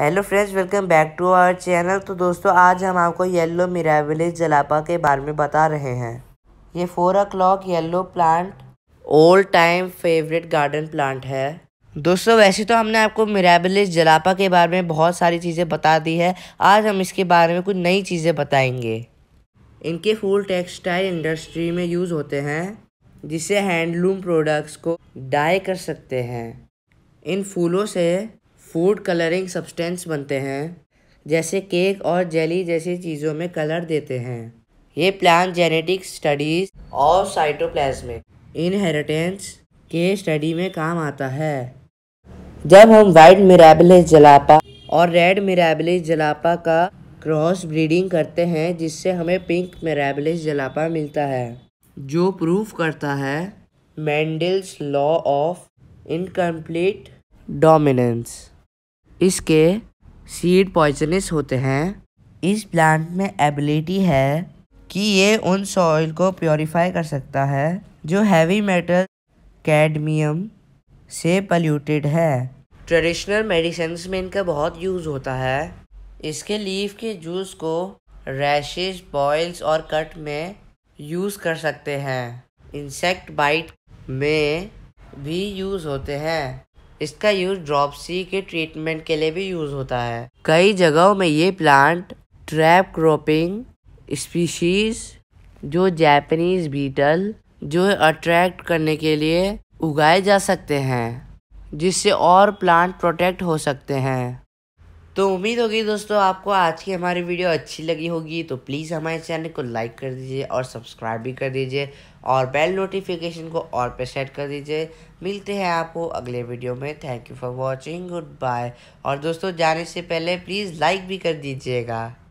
hello friends welcome back to our channel तो दोस्तों आज हम आपको येलो मिराविलिस जलापा के बारे में बता रहे हैं ये four o yellow plant old time favourite garden plant है दोस्तों वैसे तो हमने आपको मिराबिलिस जलापा के बारे में बहुत सारी चीज़ें बता दी है आज हम इसके बारे में कुछ नई चीज़ें बताएंगे इनके फूल टेक्सटाइल इंडस्ट्री में यूज़ होते हैं जिससे हैंडलूम प्रोडक्ट्स को डाई कर सकते हैं इन फूलों से फूड कलरिंग सब्सटेंस बनते हैं जैसे केक और जेली जैसी चीज़ों में कलर देते हैं ये प्लान जेनेटिक स्टडीज़ और साइटोप्लाज्मिक इनहेरिटेंस के स्टडी में काम आता है जब हम वाइट मिराबलिस जलापा और रेड मिराबलिस जलापा का क्रॉस ब्रीडिंग करते हैं जिससे हमें पिंक मिराबलिस जलापा मिलता है जो प्रूफ करता है Mendel's law of incomplete dominance इसके सीड पॉइजनस होते हैं इस प्लांट में एबिलिटी है कि ये उन सॉइल को प्योरीफाई कर सकता है जो हैवी मेटल कैडमियम से पल्यूटेड है ट्रेडिशनल मेडिसिन में इनका बहुत यूज़ होता है इसके लीफ के जूस को रैशेज बॉयल्स और कट में यूज़ कर सकते हैं इंसेक्ट बाइट में भी यूज़ होते हैं इसका यूज ड्रॉपसी के ट्रीटमेंट के लिए भी यूज होता है कई जगहों में ये प्लांट ट्रैप क्रॉपिंग स्पीशीज जो जैपनीज बीटल जो अट्रैक्ट करने के लिए उगाए जा सकते हैं जिससे और प्लांट प्रोटेक्ट हो सकते हैं तो उम्मीद होगी दोस्तों आपको आज की हमारी वीडियो अच्छी लगी होगी तो प्लीज़ हमारे चैनल को लाइक कर दीजिए और सब्सक्राइब भी कर दीजिए और बेल नोटिफिकेशन को और पे सेट कर दीजिए मिलते हैं आपको अगले वीडियो में thank you for watching goodbye और दोस्तों जाने से पहले प्लीज़ लाइक भी कर दीजिएगा